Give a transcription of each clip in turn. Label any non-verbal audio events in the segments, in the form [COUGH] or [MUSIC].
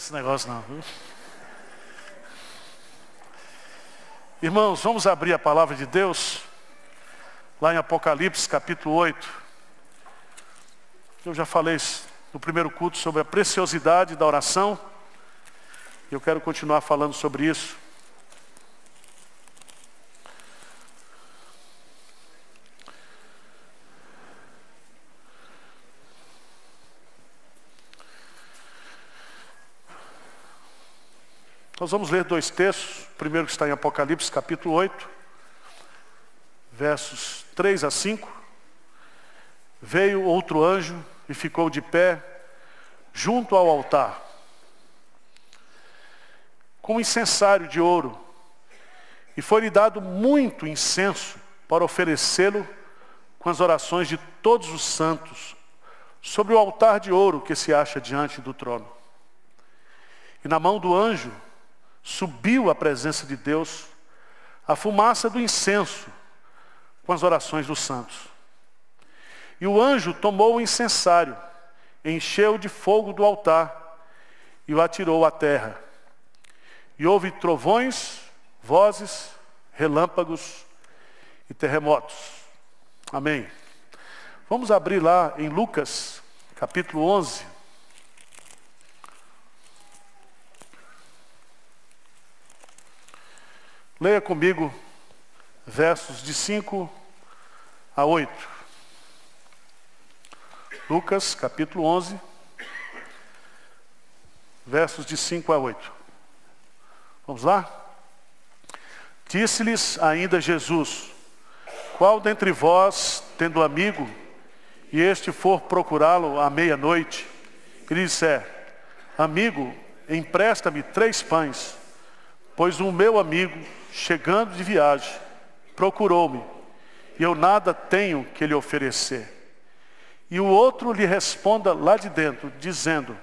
esse negócio não, viu? Irmãos, vamos abrir a palavra de Deus lá em Apocalipse capítulo 8. Eu já falei no primeiro culto sobre a preciosidade da oração. E eu quero continuar falando sobre isso. Nós vamos ler dois textos. O primeiro que está em Apocalipse, capítulo 8, versos 3 a 5. Veio outro anjo e ficou de pé junto ao altar, com um incensário de ouro, e foi-lhe dado muito incenso para oferecê-lo com as orações de todos os santos sobre o altar de ouro que se acha diante do trono. E na mão do anjo subiu a presença de Deus, a fumaça do incenso com as orações dos santos. E o anjo tomou o incensário, encheu de fogo do altar e o atirou à terra. E houve trovões, vozes, relâmpagos e terremotos. Amém. Vamos abrir lá em Lucas, capítulo 11. Leia comigo versos de 5 a 8. Lucas, capítulo 11, versos de 5 a 8. Vamos lá? Disse-lhes ainda Jesus: Qual dentre vós, tendo amigo, e este for procurá-lo à meia-noite, e lhe disser: Amigo, empresta-me três pães, pois o meu amigo chegando de viagem, procurou-me, e eu nada tenho que lhe oferecer. E o outro lhe responda lá de dentro, dizendo: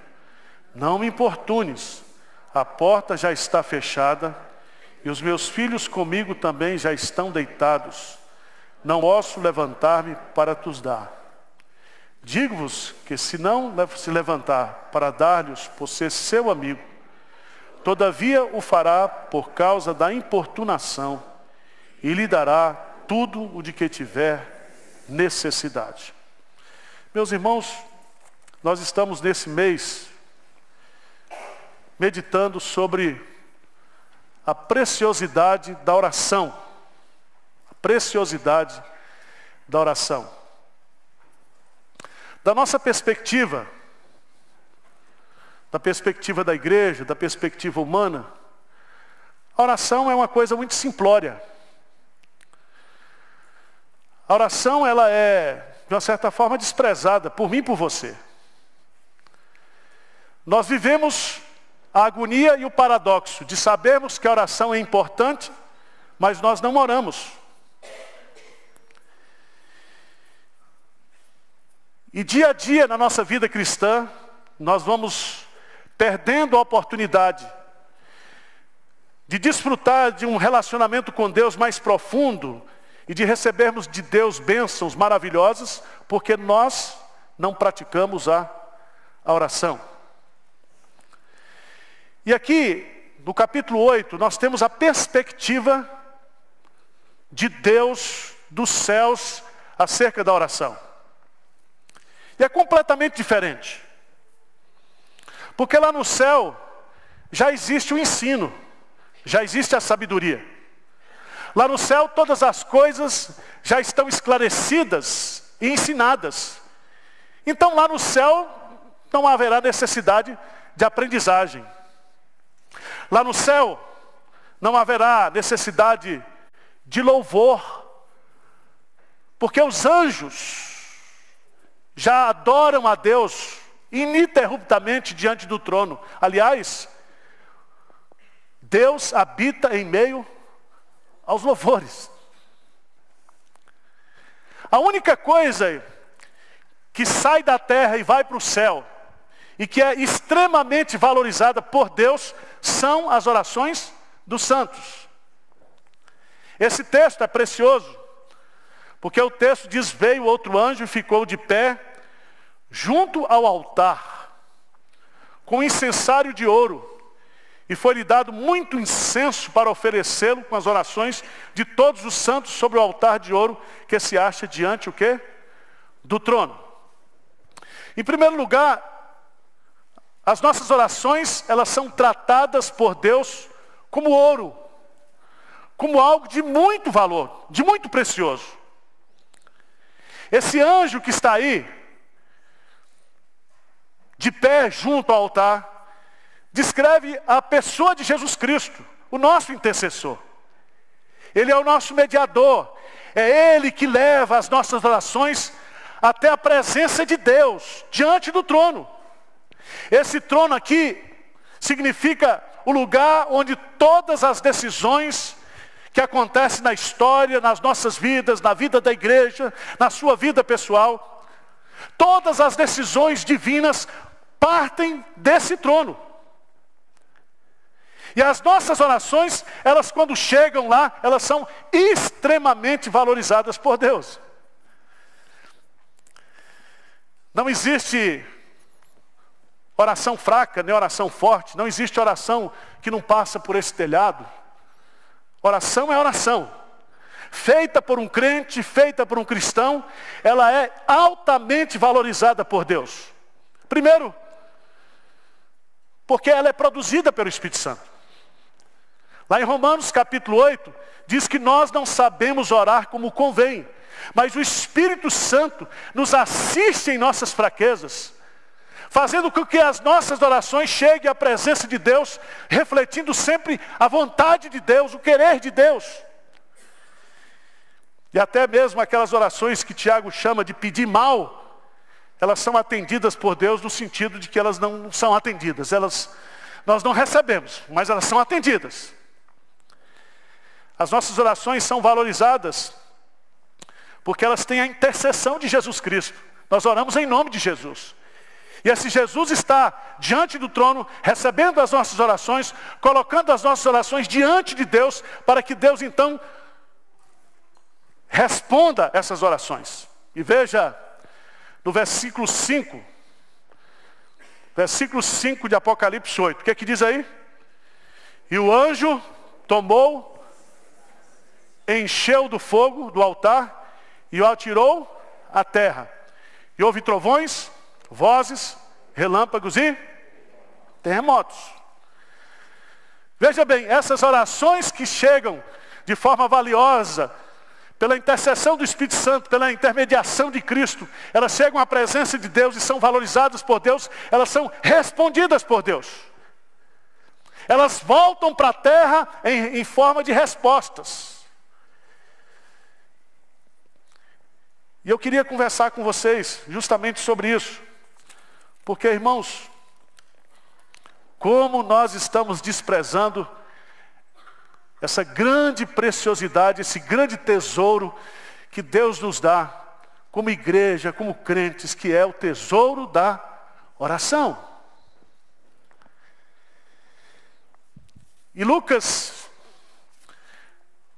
Não me importunes, a porta já está fechada, e os meus filhos comigo também já estão deitados. Não posso levantar-me para tus dar. Digo-vos que se não se levantar para dar-lhes por ser seu amigo, Todavia o fará por causa da importunação e lhe dará tudo o de que tiver necessidade. Meus irmãos, nós estamos nesse mês meditando sobre a preciosidade da oração. A preciosidade da oração. Da nossa perspectiva, da perspectiva da igreja, da perspectiva humana, a oração é uma coisa muito simplória. A oração ela é, de uma certa forma, desprezada por mim e por você. Nós vivemos a agonia e o paradoxo de sabermos que a oração é importante, mas nós não oramos. E dia a dia na nossa vida cristã, nós vamos perdendo a oportunidade de desfrutar de um relacionamento com Deus mais profundo e de recebermos de Deus bênçãos maravilhosas, porque nós não praticamos a, a oração. E aqui, no capítulo 8, nós temos a perspectiva de Deus dos céus acerca da oração. E é completamente diferente. Porque lá no céu já existe o ensino, já existe a sabedoria. Lá no céu todas as coisas já estão esclarecidas e ensinadas. Então lá no céu não haverá necessidade de aprendizagem. Lá no céu não haverá necessidade de louvor, porque os anjos já adoram a Deus ininterruptamente diante do trono. Aliás, Deus habita em meio aos louvores. A única coisa que sai da terra e vai para o céu, e que é extremamente valorizada por Deus, são as orações dos santos. Esse texto é precioso, porque o texto diz: Veio outro anjo e ficou de pé junto ao altar, com incensário de ouro, e foi-lhe dado muito incenso para oferecê-lo com as orações de todos os santos sobre o altar de ouro que se acha diante o quê? Do trono. Em primeiro lugar, as nossas orações, elas são tratadas por Deus como ouro, como algo de muito valor, de muito precioso. Esse anjo que está aí, de pé junto ao altar, descreve a pessoa de Jesus Cristo, o nosso intercessor. Ele é o nosso mediador, é ele que leva as nossas orações até a presença de Deus, diante do trono. Esse trono aqui significa o lugar onde todas as decisões que acontecem na história, nas nossas vidas, na vida da igreja, na sua vida pessoal, todas as decisões divinas partem desse trono. E as nossas orações, elas quando chegam lá, elas são extremamente valorizadas por Deus. Não existe oração fraca, nem oração forte, não existe oração que não passa por esse telhado. Oração é oração. Feita por um crente, feita por um cristão, ela é altamente valorizada por Deus. Primeiro, porque ela é produzida pelo Espírito Santo. Lá em Romanos capítulo 8, diz que nós não sabemos orar como convém, mas o Espírito Santo nos assiste em nossas fraquezas, fazendo com que as nossas orações cheguem à presença de Deus, refletindo sempre a vontade de Deus, o querer de Deus. E até mesmo aquelas orações que Tiago chama de pedir mal, elas são atendidas por Deus no sentido de que elas não são atendidas. Elas, nós não recebemos, mas elas são atendidas. As nossas orações são valorizadas porque elas têm a intercessão de Jesus Cristo. Nós oramos em nome de Jesus. E esse Jesus está diante do trono, recebendo as nossas orações, colocando as nossas orações diante de Deus, para que Deus então responda essas orações. E veja no versículo 5. Versículo 5 de Apocalipse 8. O que é que diz aí? E o anjo tomou, encheu do fogo do altar e o atirou à terra. E houve trovões, vozes, relâmpagos e terremotos. Veja bem, essas orações que chegam de forma valiosa pela intercessão do Espírito Santo, pela intermediação de Cristo, elas chegam à presença de Deus e são valorizadas por Deus, elas são respondidas por Deus. Elas voltam para a terra em, em forma de respostas. E eu queria conversar com vocês justamente sobre isso, porque irmãos, como nós estamos desprezando essa grande preciosidade, esse grande tesouro que Deus nos dá como igreja, como crentes, que é o tesouro da oração. E Lucas,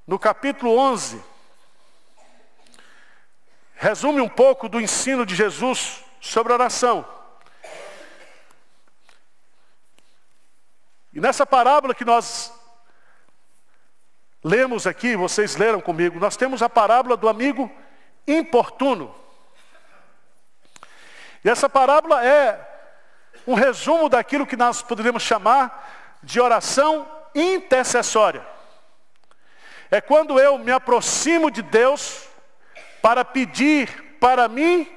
no capítulo 11, resume um pouco do ensino de Jesus sobre oração. E nessa parábola que nós Lemos aqui, vocês leram comigo, nós temos a parábola do amigo importuno. E essa parábola é um resumo daquilo que nós poderíamos chamar de oração intercessória. É quando eu me aproximo de Deus para pedir para mim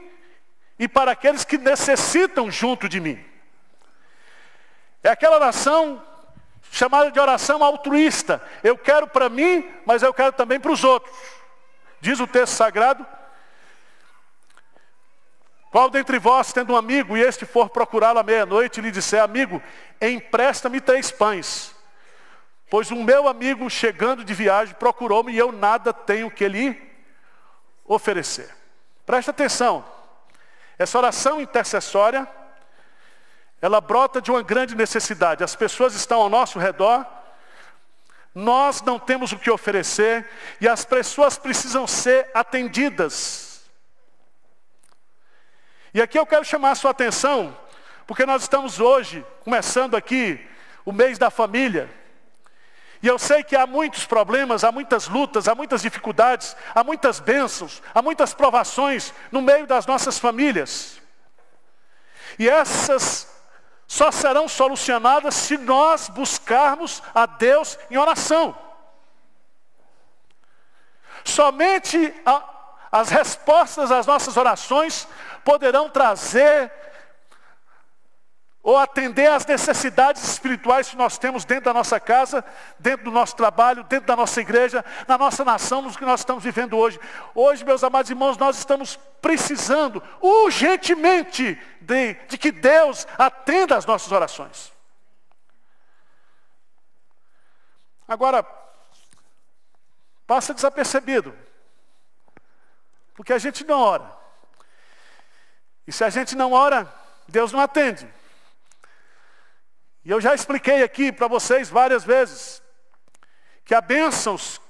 e para aqueles que necessitam junto de mim. É aquela oração chamada de oração altruísta. Eu quero para mim, mas eu quero também para os outros. Diz o texto sagrado: Qual dentre vós, tendo um amigo, e este for procurá-lo à meia-noite, e lhe disser, amigo, empresta-me três pães, pois um meu amigo, chegando de viagem, procurou-me e eu nada tenho que lhe oferecer. Presta atenção, essa oração intercessória ela brota de uma grande necessidade. As pessoas estão ao nosso redor, nós não temos o que oferecer e as pessoas precisam ser atendidas. E aqui eu quero chamar a sua atenção, porque nós estamos hoje começando aqui o mês da família. E eu sei que há muitos problemas, há muitas lutas, há muitas dificuldades, há muitas bênçãos, há muitas provações no meio das nossas famílias. E essas só serão solucionadas se nós buscarmos a Deus em oração. Somente a, as respostas às nossas orações poderão trazer ou atender às necessidades espirituais que nós temos dentro da nossa casa, dentro do nosso trabalho, dentro da nossa igreja, na nossa nação, nos que nós estamos vivendo hoje. Hoje, meus amados irmãos, nós estamos precisando urgentemente de, de que Deus atenda às nossas orações. Agora, passa desapercebido, porque a gente não ora. E se a gente não ora, Deus não atende. E eu já expliquei aqui para vocês várias vezes que há bênçãos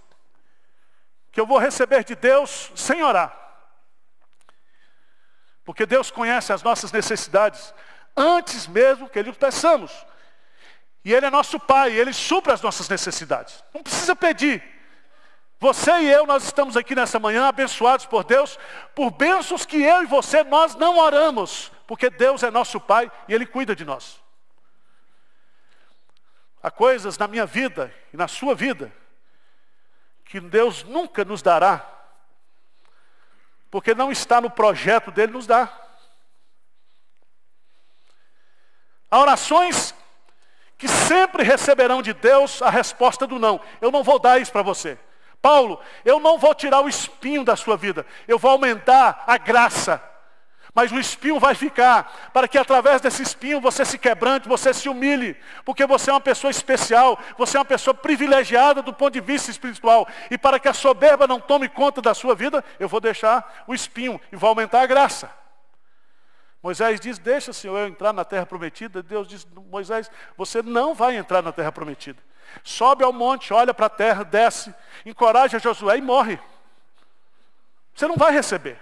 que eu vou receber de Deus sem orar. Porque Deus conhece as nossas necessidades antes mesmo que Ele o peçamos. E Ele é nosso Pai, Ele supra as nossas necessidades. Não precisa pedir. Você e eu, nós estamos aqui nessa manhã abençoados por Deus, por bênçãos que eu e você, nós não oramos, porque Deus é nosso Pai e Ele cuida de nós. Há coisas na minha vida e na sua vida que Deus nunca nos dará, porque não está no projeto dele nos dar. Há orações que sempre receberão de Deus a resposta do não. Eu não vou dar isso para você. Paulo, eu não vou tirar o espinho da sua vida, eu vou aumentar a graça mas o espinho vai ficar, para que através desse espinho você se quebrante, você se humilhe, porque você é uma pessoa especial, você é uma pessoa privilegiada do ponto de vista espiritual. E para que a soberba não tome conta da sua vida, eu vou deixar o espinho e vou aumentar a graça. Moisés diz: Deixa, Senhor, eu entrar na terra prometida. Deus diz: Moisés, você não vai entrar na terra prometida. Sobe ao monte, olha para a terra, desce, encoraja Josué e morre. Você não vai receber.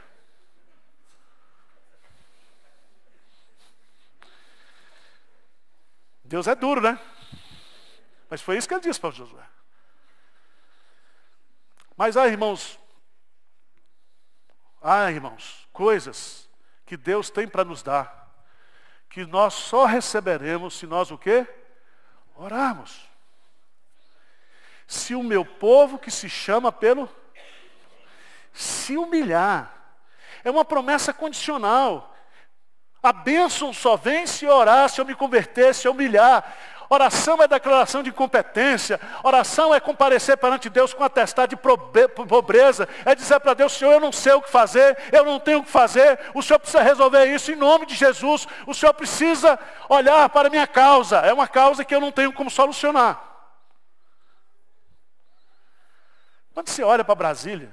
Deus é duro, né? Mas foi isso que ele disse para Josué. Mas há, irmãos, há, irmãos, coisas que Deus tem para nos dar, que nós só receberemos se nós o quê? Orarmos. Se o meu povo que se chama pelo se humilhar, é uma promessa condicional. A bênção só vem se orar, se eu me converter, se eu humilhar. Oração é declaração de competência. Oração é comparecer perante Deus com atestado de pobreza. É dizer para Deus, Senhor, eu não sei o que fazer, eu não tenho o que fazer. O Senhor precisa resolver isso em nome de Jesus. O Senhor precisa olhar para a minha causa. É uma causa que eu não tenho como solucionar. Quando você olha para Brasília,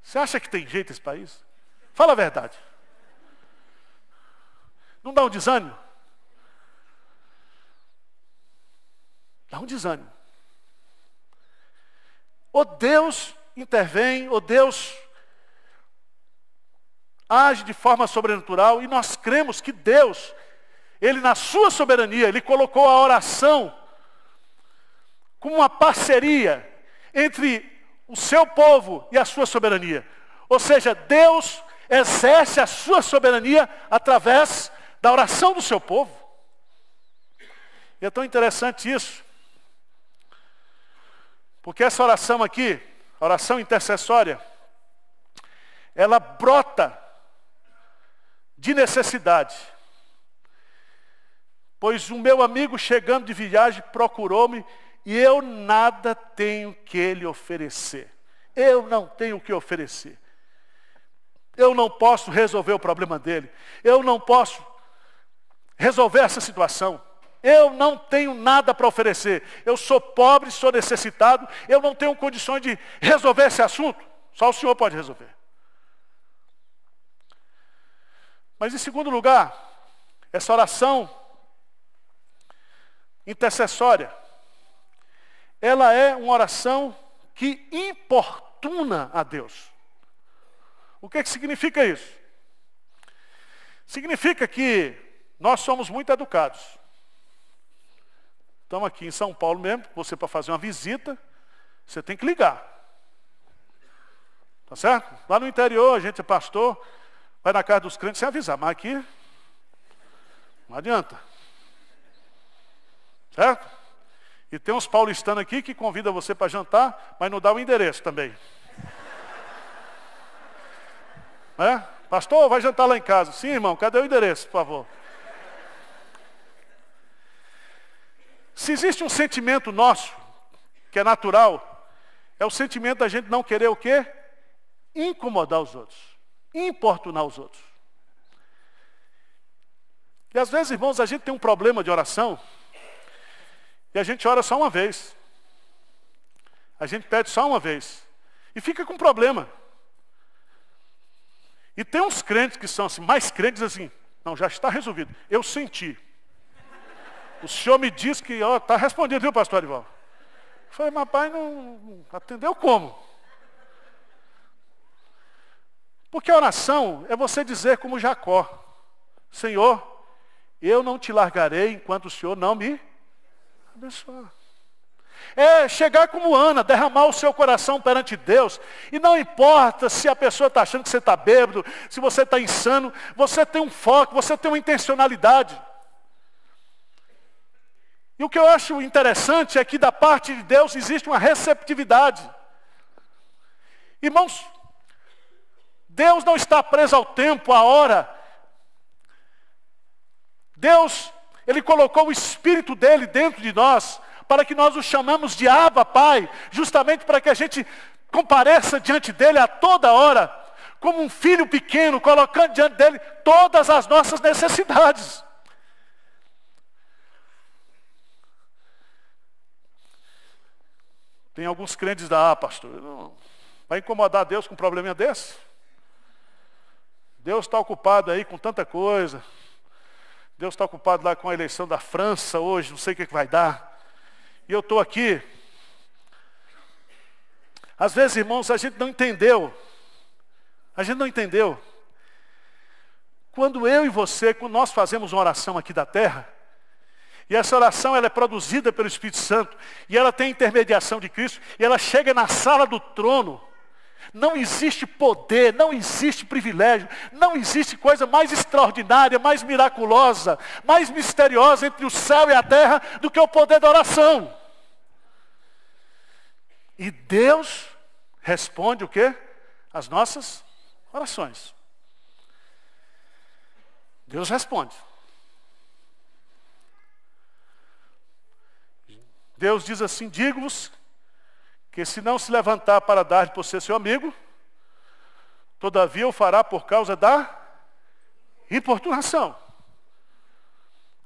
você acha que tem jeito esse país? Fala a verdade. Não dá um desânimo? Dá um desânimo. o Deus intervém, o Deus age de forma sobrenatural e nós cremos que Deus, Ele na sua soberania, Ele colocou a oração como uma parceria entre o seu povo e a sua soberania. Ou seja, Deus exerce a sua soberania através da oração do seu povo. E é tão interessante isso. Porque essa oração aqui, a oração intercessória, ela brota de necessidade. Pois um meu amigo chegando de viagem procurou-me e eu nada tenho que lhe oferecer. Eu não tenho o que oferecer. Eu não posso resolver o problema dele. Eu não posso resolver essa situação. Eu não tenho nada para oferecer. Eu sou pobre, sou necessitado. Eu não tenho condições de resolver esse assunto. Só o Senhor pode resolver. Mas em segundo lugar, essa oração intercessória, ela é uma oração que importuna a Deus. O que, é que significa isso? Significa que nós somos muito educados. Estamos aqui em São Paulo mesmo, você para fazer uma visita, você tem que ligar. Tá certo? Lá no interior, a gente é pastor, vai na casa dos crentes sem avisar, mas aqui não adianta. Certo? E tem uns paulistanos aqui que convida você para jantar, mas não dá o endereço também. Né? Pastor, vai jantar lá em casa. Sim, irmão, cadê o endereço, por favor? Se existe um sentimento nosso, que é natural, é o sentimento da gente não querer o quê? Incomodar os outros, importunar os outros. E às vezes, irmãos, a gente tem um problema de oração e a gente ora só uma vez. A gente pede só uma vez. E fica com problema. E tem uns crentes que são assim, mais crentes assim, não, já está resolvido. Eu senti. O senhor me disse que, ó, está respondido, viu, pastor Arival? Eu falei, mas pai, não atendeu como? Porque a oração é você dizer como Jacó, Senhor, eu não te largarei enquanto o Senhor não me abençoar. É chegar como Ana, derramar o seu coração perante Deus. E não importa se a pessoa está achando que você está bêbado, se você está insano, você tem um foco, você tem uma intencionalidade. E o que eu acho interessante é que da parte de Deus existe uma receptividade. Irmãos, Deus não está preso ao tempo, à hora. Deus, Ele colocou o Espírito dele dentro de nós, para que nós o chamamos de Ava Pai, justamente para que a gente compareça diante dele a toda hora, como um filho pequeno, colocando diante dele todas as nossas necessidades. Tem alguns crentes da ah, pastor, vai incomodar Deus com um probleminha desse? Deus está ocupado aí com tanta coisa. Deus está ocupado lá com a eleição da França hoje, não sei o que, que vai dar. E eu estou aqui. Às vezes, irmãos, a gente não entendeu. A gente não entendeu. Quando eu e você, quando nós fazemos uma oração aqui da terra, e essa oração ela é produzida pelo Espírito Santo. E ela tem intermediação de Cristo. E ela chega na sala do trono. Não existe poder, não existe privilégio, não existe coisa mais extraordinária, mais miraculosa, mais misteriosa entre o céu e a terra do que o poder da oração. E Deus responde o quê? As nossas orações. Deus responde. Deus diz assim: digo-vos que se não se levantar para dar por ser seu amigo, todavia o fará por causa da importunação.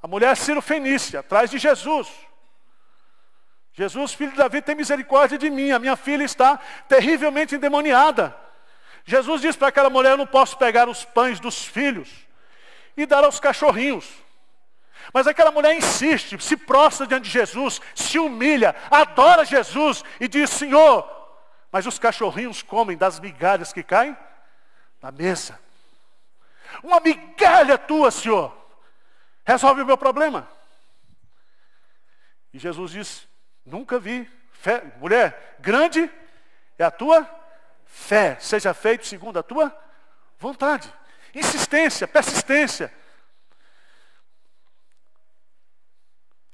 A mulher Ciro Fenícia, atrás de Jesus. Jesus, filho de Davi, tem misericórdia de mim. A minha filha está terrivelmente endemoniada. Jesus diz para aquela mulher: Eu não posso pegar os pães dos filhos e dar aos cachorrinhos. Mas aquela mulher insiste, se prostra diante de Jesus, se humilha, adora Jesus e diz: Senhor, mas os cachorrinhos comem das migalhas que caem na mesa. Uma migalha tua, Senhor, resolve o meu problema. E Jesus diz: Nunca vi. Fé, mulher, grande é a tua fé, seja feito segundo a tua vontade. Insistência, persistência.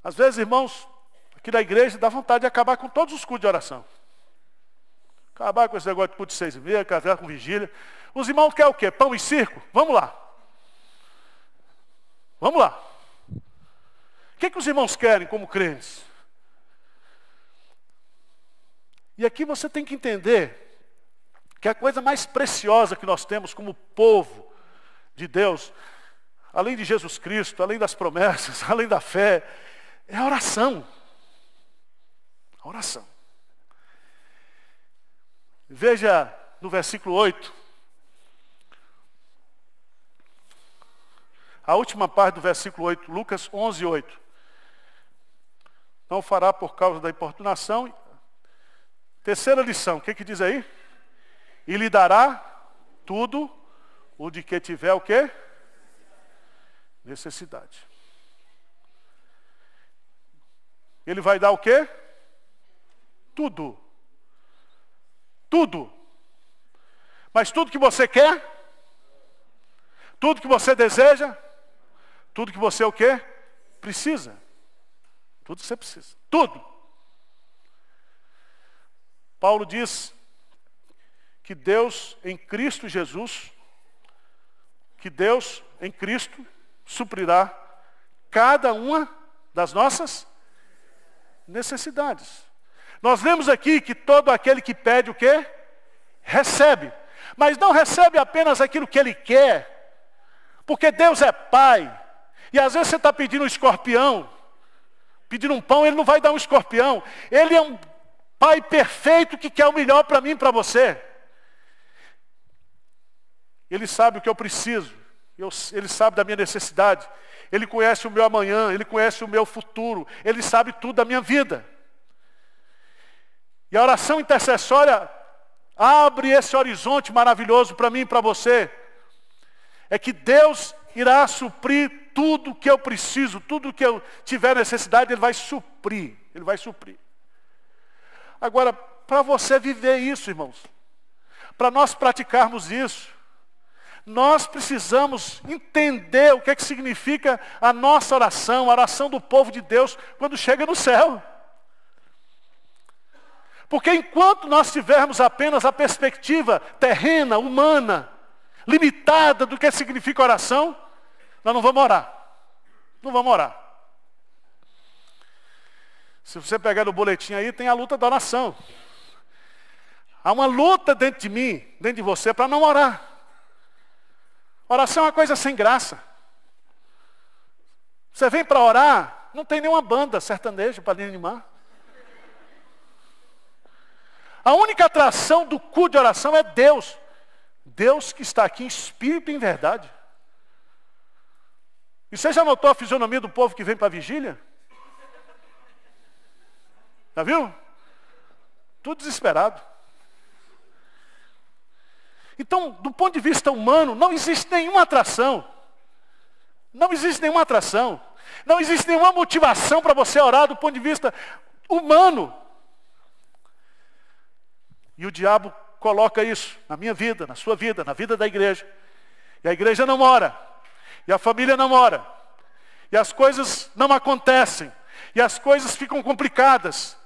Às vezes, irmãos, aqui da igreja dá vontade de acabar com todos os cultos de oração. Acabar com esse negócio de culto de seis e meia, casar com vigília. Os irmãos querem o quê? Pão e circo? Vamos lá. Vamos lá. O que, é que os irmãos querem como crentes? E aqui você tem que entender que a coisa mais preciosa que nós temos como povo de Deus, além de Jesus Cristo, além das promessas, [LAUGHS] além da fé, é a oração. A oração. Veja no versículo 8. A última parte do versículo 8, Lucas 11, 8. Não fará por causa da importunação. Terceira lição, o que, que diz aí? E lhe dará tudo o de que tiver o quê? Necessidade. Ele vai dar o quê? Tudo. Tudo. Mas tudo que você quer, tudo que você deseja, tudo que você o quê? Precisa. Tudo que você precisa. Tudo. Paulo diz que Deus em Cristo Jesus, que Deus em Cristo suprirá cada uma das nossas necessidades. Nós vemos aqui que todo aquele que pede o quê? Recebe. Mas não recebe apenas aquilo que ele quer, porque Deus é Pai. E às vezes você está pedindo um escorpião, pedindo um pão, ele não vai dar um escorpião. Ele é um Pai perfeito que quer o melhor para mim e para você. Ele sabe o que eu preciso, ele sabe da minha necessidade. Ele conhece o meu amanhã, Ele conhece o meu futuro, Ele sabe tudo da minha vida. E a oração intercessória abre esse horizonte maravilhoso para mim e para você. É que Deus irá suprir tudo que eu preciso, tudo que eu tiver necessidade, Ele vai suprir. Ele vai suprir. Agora, para você viver isso, irmãos, para nós praticarmos isso, nós precisamos entender o que é que significa a nossa oração, a oração do povo de Deus quando chega no céu. Porque enquanto nós tivermos apenas a perspectiva terrena, humana, limitada do que significa oração, nós não vamos orar. Não vamos orar. Se você pegar no boletim aí, tem a luta da oração. Há uma luta dentro de mim, dentro de você, para não orar. Oração é uma coisa sem graça. Você vem para orar, não tem nenhuma banda sertaneja para lhe animar. A única atração do cu de oração é Deus. Deus que está aqui em espírito e em verdade. E você já notou a fisionomia do povo que vem para a vigília? Já viu? Tudo desesperado. Então, do ponto de vista humano, não existe nenhuma atração. Não existe nenhuma atração. Não existe nenhuma motivação para você orar do ponto de vista humano. E o diabo coloca isso na minha vida, na sua vida, na vida da igreja. E a igreja não mora. E a família não mora. E as coisas não acontecem. E as coisas ficam complicadas.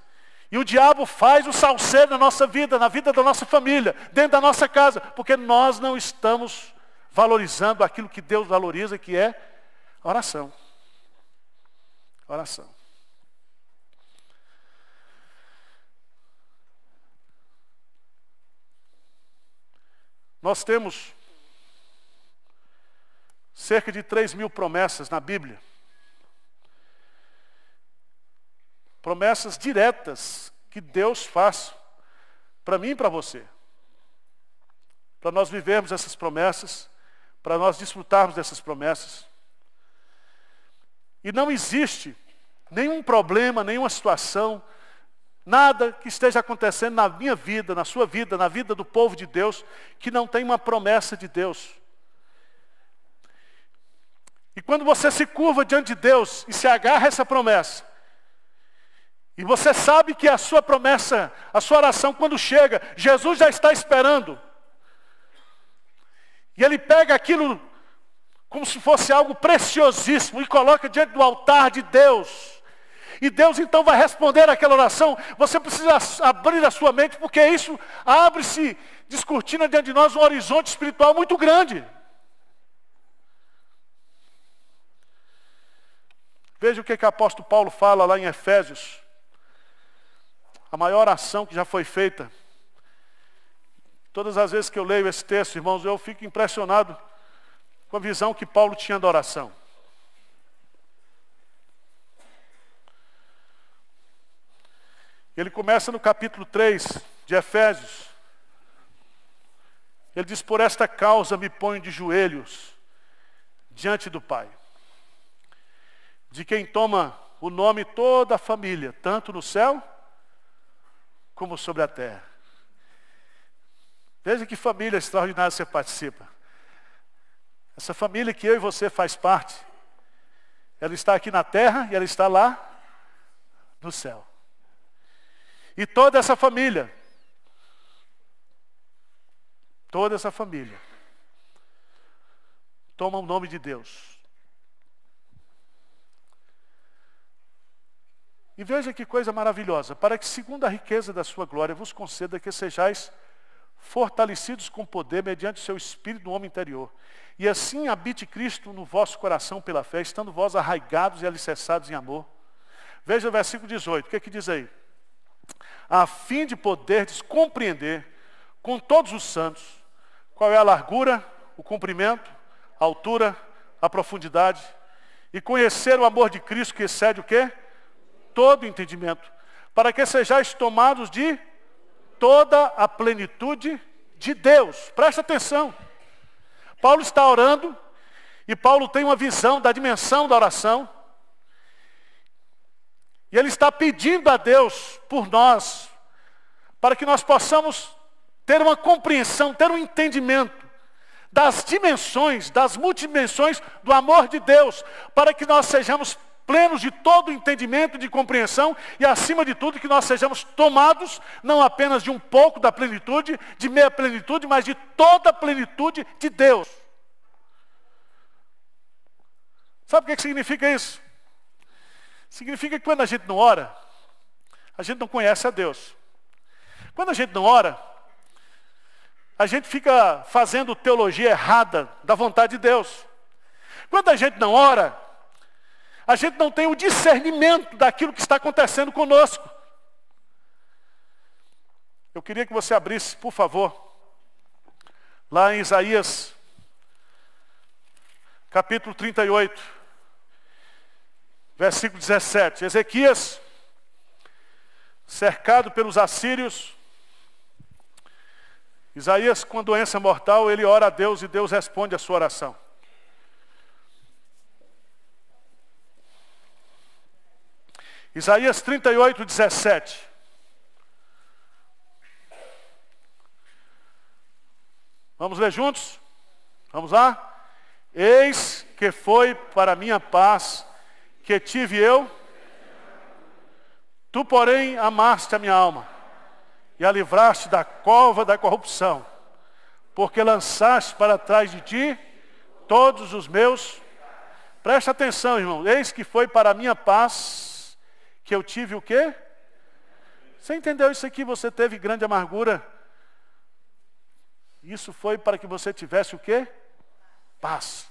E o diabo faz o salseiro na nossa vida, na vida da nossa família, dentro da nossa casa, porque nós não estamos valorizando aquilo que Deus valoriza, que é oração. Oração. Nós temos cerca de 3 mil promessas na Bíblia. Promessas diretas que Deus faz para mim e para você. Para nós vivermos essas promessas, para nós desfrutarmos dessas promessas. E não existe nenhum problema, nenhuma situação, nada que esteja acontecendo na minha vida, na sua vida, na vida do povo de Deus, que não tem uma promessa de Deus. E quando você se curva diante de Deus e se agarra a essa promessa, e você sabe que a sua promessa, a sua oração, quando chega, Jesus já está esperando. E ele pega aquilo como se fosse algo preciosíssimo e coloca diante do altar de Deus. E Deus então vai responder àquela oração. Você precisa abrir a sua mente, porque isso abre-se, descortina diante de nós um horizonte espiritual muito grande. Veja o que, que o apóstolo Paulo fala lá em Efésios a maior ação que já foi feita. Todas as vezes que eu leio esse texto, irmãos, eu fico impressionado com a visão que Paulo tinha da oração. Ele começa no capítulo 3 de Efésios. Ele diz: Por esta causa me ponho de joelhos diante do Pai, de quem toma o nome toda a família, tanto no céu como sobre a terra. Veja que família extraordinária você participa. Essa família que eu e você faz parte, ela está aqui na terra e ela está lá no céu. E toda essa família, toda essa família, toma o nome de Deus. E veja que coisa maravilhosa, para que segundo a riqueza da sua glória vos conceda que sejais fortalecidos com poder mediante o seu espírito no homem interior. E assim habite Cristo no vosso coração pela fé, estando vós arraigados e alicerçados em amor. Veja o versículo 18, o que é que diz aí? A fim de poderdes compreender com todos os santos qual é a largura, o comprimento, a altura, a profundidade, e conhecer o amor de Cristo que excede o quê? todo entendimento, para que sejais tomados de toda a plenitude de Deus. Presta atenção. Paulo está orando e Paulo tem uma visão da dimensão da oração. E ele está pedindo a Deus por nós, para que nós possamos ter uma compreensão, ter um entendimento das dimensões, das multidimensões do amor de Deus, para que nós sejamos plenos de todo entendimento e de compreensão, e acima de tudo que nós sejamos tomados não apenas de um pouco da plenitude, de meia plenitude, mas de toda a plenitude de Deus. Sabe o que, é que significa isso? Significa que quando a gente não ora, a gente não conhece a Deus. Quando a gente não ora, a gente fica fazendo teologia errada da vontade de Deus. Quando a gente não ora, a gente não tem o discernimento daquilo que está acontecendo conosco. Eu queria que você abrisse, por favor, lá em Isaías, capítulo 38, versículo 17. Ezequias, cercado pelos assírios, Isaías, com doença mortal, ele ora a Deus e Deus responde a sua oração. Isaías 38, 17. Vamos ler juntos? Vamos lá? Eis que foi para minha paz que tive eu. Tu, porém, amaste a minha alma e a livraste da cova da corrupção, porque lançaste para trás de ti todos os meus. Presta atenção, irmão. Eis que foi para minha paz que eu tive o quê? Você entendeu isso aqui? Você teve grande amargura. Isso foi para que você tivesse o quê? Paz.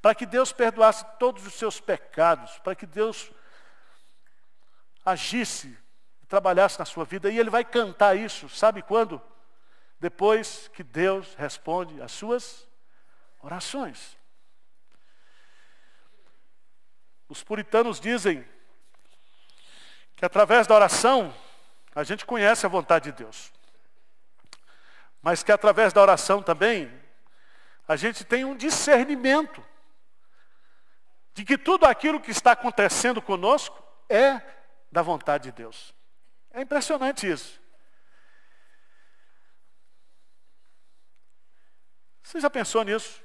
Para que Deus perdoasse todos os seus pecados, para que Deus agisse e trabalhasse na sua vida. E ele vai cantar isso, sabe quando? Depois que Deus responde às suas orações. Os puritanos dizem que através da oração a gente conhece a vontade de Deus. Mas que através da oração também a gente tem um discernimento de que tudo aquilo que está acontecendo conosco é da vontade de Deus. É impressionante isso. Você já pensou nisso?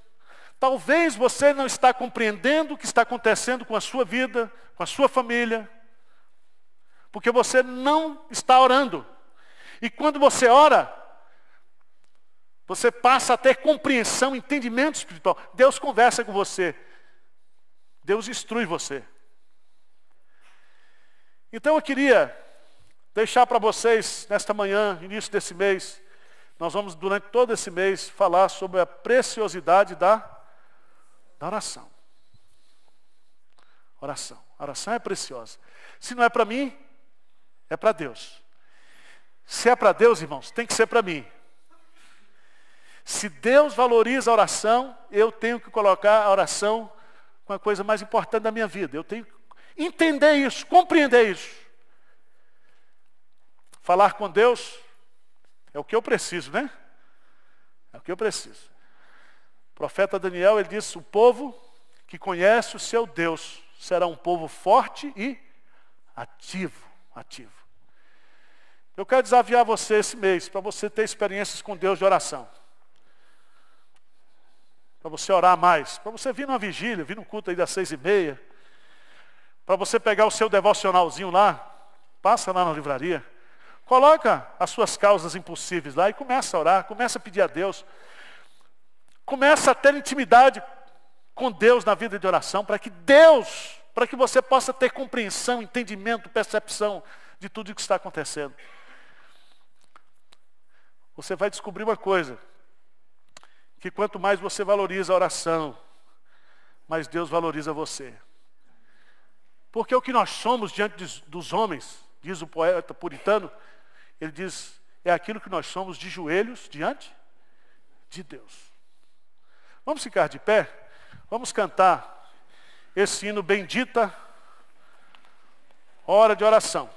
Talvez você não está compreendendo o que está acontecendo com a sua vida, com a sua família, porque você não está orando. E quando você ora, você passa a ter compreensão, entendimento espiritual. Deus conversa com você. Deus instrui você. Então eu queria deixar para vocês, nesta manhã, início desse mês, nós vamos durante todo esse mês falar sobre a preciosidade da, da oração. Oração. oração é preciosa. Se não é para mim, é para Deus. Se é para Deus, irmãos, tem que ser para mim. Se Deus valoriza a oração, eu tenho que colocar a oração com a coisa mais importante da minha vida. Eu tenho que entender isso, compreender isso. Falar com Deus é o que eu preciso, né? É o que eu preciso. O profeta Daniel, ele disse: "O povo que conhece o seu Deus será um povo forte e ativo." ativo. Eu quero desafiar você esse mês para você ter experiências com Deus de oração. Para você orar mais. Para você vir numa vigília, vir no culto aí das seis e meia. Para você pegar o seu devocionalzinho lá. Passa lá na livraria. Coloca as suas causas impossíveis lá e começa a orar. Começa a pedir a Deus. Começa a ter intimidade com Deus na vida de oração. Para que Deus para que você possa ter compreensão, entendimento, percepção de tudo o que está acontecendo. Você vai descobrir uma coisa, que quanto mais você valoriza a oração, mais Deus valoriza você. Porque o que nós somos diante dos homens, diz o poeta puritano, ele diz, é aquilo que nós somos de joelhos diante de Deus. Vamos ficar de pé, vamos cantar esse hino bendita hora de oração.